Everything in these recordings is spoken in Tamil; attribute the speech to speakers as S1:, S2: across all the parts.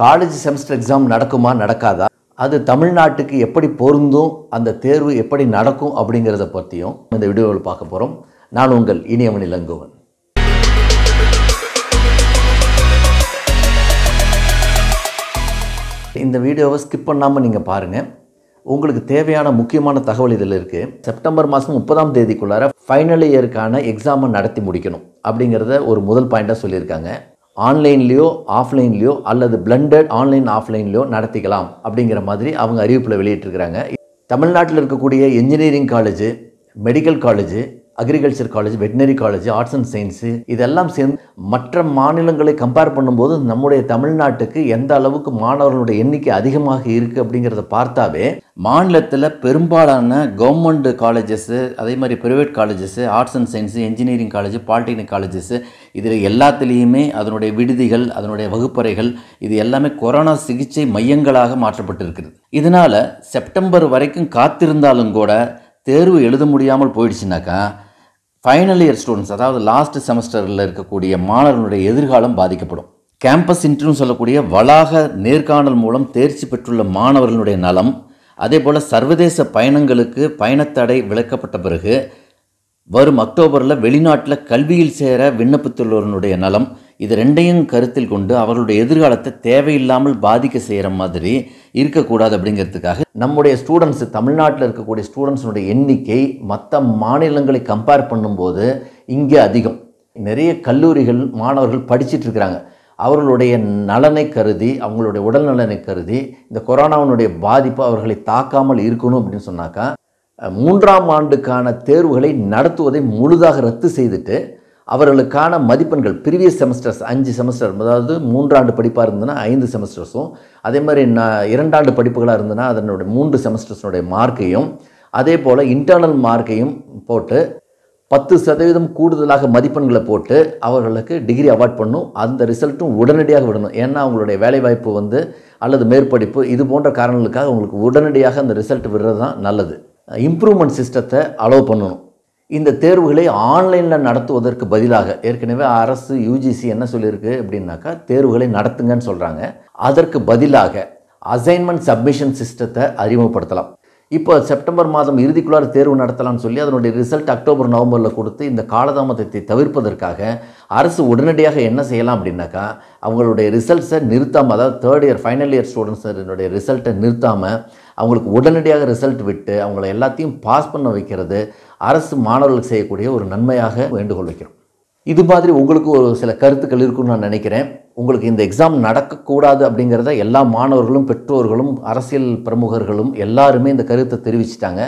S1: காலேஜ் செமஸ்டர் எக்ஸாம் நடக்குமா நடக்காதா அது தமிழ்நாட்டுக்கு எப்படி பொருந்தும் அந்த தேர்வு எப்படி நடக்கும் அப்படிங்கிறத பற்றியும் இந்த வீடியோவில் பார்க்க போகிறோம் நான் உங்கள் இனியமணி லங்குவன் இந்த வீடியோவை ஸ்கிப் பண்ணாமல் நீங்கள் பாருங்கள் உங்களுக்கு தேவையான முக்கியமான தகவல் இதில் இருக்குது செப்டம்பர் மாதம் முப்பதாம் தேதிக்குள்ளார ஃபைனல் இயருக்கான எக்ஸாமை நடத்தி முடிக்கணும் அப்படிங்கிறத ஒரு முதல் பாயிண்ட்டாக சொல்லியிருக்காங்க ஆன்லைன்லேயோ ஆஃப்லைன்லேயோ அல்லது பிளண்டட் ஆன்லைன் ஆஃப்லைன்லேயோ நடத்திக்கலாம் அப்படிங்கிற மாதிரி அவங்க அறிவிப்பில் வெளியிட்டிருக்கிறாங்க தமிழ்நாட்டில் இருக்கக்கூடிய engineering college medical college agriculture college veterinary college arts and science இதெல்லாம் சேர்ந்து மற்ற மாநிலங்களை கம்பேர் பண்ணும்போது நம்முடைய தமிழ்நாட்டுக்கு எந்த அளவுக்கு மாணவர்களுடைய எண்ணிக்கை அதிகமாக இருக்குது அப்படிங்கிறத பார்த்தாவே மாநிலத்தில் பெரும்பாலான கவர்மெண்ட் காலேஜஸ்ஸு அதே மாதிரி private colleges arts and science engineering college polytechnic colleges இதில் எல்லாத்துலேயுமே அதனுடைய விடுதிகள் அதனுடைய வகுப்பறைகள் இது எல்லாமே கொரோனா சிகிச்சை மையங்களாக மாற்றப்பட்டிருக்கிறது இதனால் செப்டம்பர் வரைக்கும் காத்திருந்தாலும் கூட தேர்வு எழுத முடியாமல் போயிடுச்சுனாக்கா ஃபைனல் இயர் ஸ்டூடெண்ட்ஸ் அதாவது லாஸ்ட் செமஸ்டரில் இருக்கக்கூடிய மாணவர்களுடைய எதிர்காலம் பாதிக்கப்படும் கேம்பஸ் இன்டர்வியூ சொல்லக்கூடிய வளாக நேர்காணல் மூலம் தேர்ச்சி பெற்றுள்ள மாணவர்களுடைய நலம் அதே போல் சர்வதேச பயணங்களுக்கு பயணத்தடை விளக்கப்பட்ட பிறகு வரும் அக்டோபரில் வெளிநாட்டில் கல்வியில் சேர விண்ணப்பித்துள்ளவர்களுடைய நலம் இது ரெண்டையும் கருத்தில் கொண்டு அவர்களுடைய எதிர்காலத்தை தேவையில்லாமல் பாதிக்க செய்கிற மாதிரி இருக்கக்கூடாது அப்படிங்கிறதுக்காக நம்முடைய ஸ்டூடெண்ட்ஸ் தமிழ்நாட்டில் இருக்கக்கூடிய ஸ்டூடெண்ட்ஸினுடைய எண்ணிக்கை மற்ற மாநிலங்களை கம்பேர் பண்ணும்போது இங்கே அதிகம் நிறைய கல்லூரிகள் மாணவர்கள் படிச்சுட்டு இருக்கிறாங்க அவர்களுடைய நலனை கருதி அவங்களுடைய உடல் நலனை கருதி இந்த கொரோனாவினுடைய பாதிப்பு அவர்களை தாக்காமல் இருக்கணும் அப்படின்னு சொன்னாக்கா மூன்றாம் ஆண்டுக்கான தேர்வுகளை நடத்துவதை முழுதாக ரத்து செய்துட்டு அவர்களுக்கான மதிப்பெண்கள் ப்ரீவியஸ் செமஸ்டர்ஸ் அஞ்சு செமஸ்டர் அதாவது மூன்றாண்டு படிப்பாக இருந்ததுன்னா ஐந்து செமஸ்டர்ஸும் அதே மாதிரி நான் இரண்டாண்டு படிப்புகளாக இருந்ததுன்னா அதனுடைய மூன்று செமஸ்டர்ஸினுடைய மார்க்கையும் அதே போல் இன்டர்னல் மார்க்கையும் போட்டு பத்து சதவீதம் கூடுதலாக மதிப்பெண்களை போட்டு அவர்களுக்கு டிகிரி அவார்ட் பண்ணும் அந்த ரிசல்ட்டும் உடனடியாக விடணும் ஏன்னா அவங்களுடைய வேலைவாய்ப்பு வந்து அல்லது மேற்படிப்பு இது போன்ற காரணங்களுக்காக அவங்களுக்கு உடனடியாக அந்த ரிசல்ட் விடுறது தான் நல்லது இம்ப்ரூவ்மெண்ட் சிஸ்டத்தை அலோவ் பண்ணணும் இந்த தேர்வுகளை ஆன்லைனில் நடத்துவதற்கு பதிலாக ஏற்கனவே அரசு யூஜிசி என்ன சொல்லியிருக்கு அப்படின்னாக்கா தேர்வுகளை நடத்துங்கன்னு சொல்கிறாங்க அதற்கு பதிலாக அசைன்மெண்ட் சப்மிஷன் சிஸ்டத்தை அறிமுகப்படுத்தலாம் இப்போ செப்டம்பர் மாதம் இறுதிக்குள்ளார் தேர்வு நடத்தலாம்னு சொல்லி அதனுடைய ரிசல்ட் அக்டோபர் நவம்பரில் கொடுத்து இந்த காலதாமதத்தை தவிர்ப்பதற்காக அரசு உடனடியாக என்ன செய்யலாம் அப்படின்னாக்கா அவங்களுடைய ரிசல்ட்ஸை நிறுத்தாமல் அதாவது தேர்ட் இயர் ஃபைனல் இயர் ஸ்டூடெண்ட்ஸினுடைய ரிசல்ட்டை நிறுத்தாமல் அவங்களுக்கு உடனடியாக ரிசல்ட் விட்டு அவங்கள எல்லாத்தையும் பாஸ் பண்ண வைக்கிறது அரசு மாணவர்களுக்கு செய்யக்கூடிய ஒரு நன்மையாக வேண்டுகோள் வைக்கிறோம் இது மாதிரி உங்களுக்கு ஒரு சில கருத்துக்கள் இருக்குன்னு நான் நினைக்கிறேன் உங்களுக்கு இந்த எக்ஸாம் நடக்கக்கூடாது அப்படிங்கிறத எல்லா மாணவர்களும் பெற்றோர்களும் அரசியல் பிரமுகர்களும் எல்லாருமே இந்த கருத்தை தெரிவிச்சிட்டாங்க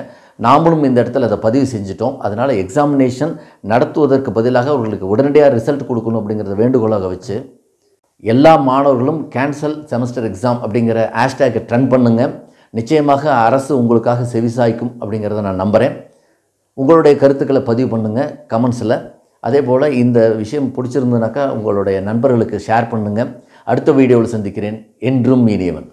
S1: நாமளும் இந்த இடத்துல அதை பதிவு செஞ்சிட்டோம் அதனால் எக்ஸாமினேஷன் நடத்துவதற்கு பதிலாக அவர்களுக்கு உடனடியாக ரிசல்ட் கொடுக்கணும் அப்படிங்கிறத வேண்டுகோளாக வச்சு எல்லா மாணவர்களும் கேன்சல் செமஸ்டர் எக்ஸாம் அப்படிங்கிற ஹேஷ்டேக்கை ட்ரெண்ட் பண்ணுங்கள் நிச்சயமாக அரசு உங்களுக்காக செவிசாய்க்கும் அப்படிங்கிறத நான் நம்புகிறேன் உங்களுடைய கருத்துக்களை பதிவு பண்ணுங்கள் கமெண்ட்ஸில் அதே போல் இந்த விஷயம் பிடிச்சிருந்ததுனாக்கா உங்களுடைய நண்பர்களுக்கு ஷேர் பண்ணுங்கள் அடுத்த வீடியோவில் சந்திக்கிறேன் என்றும் மீனியவன்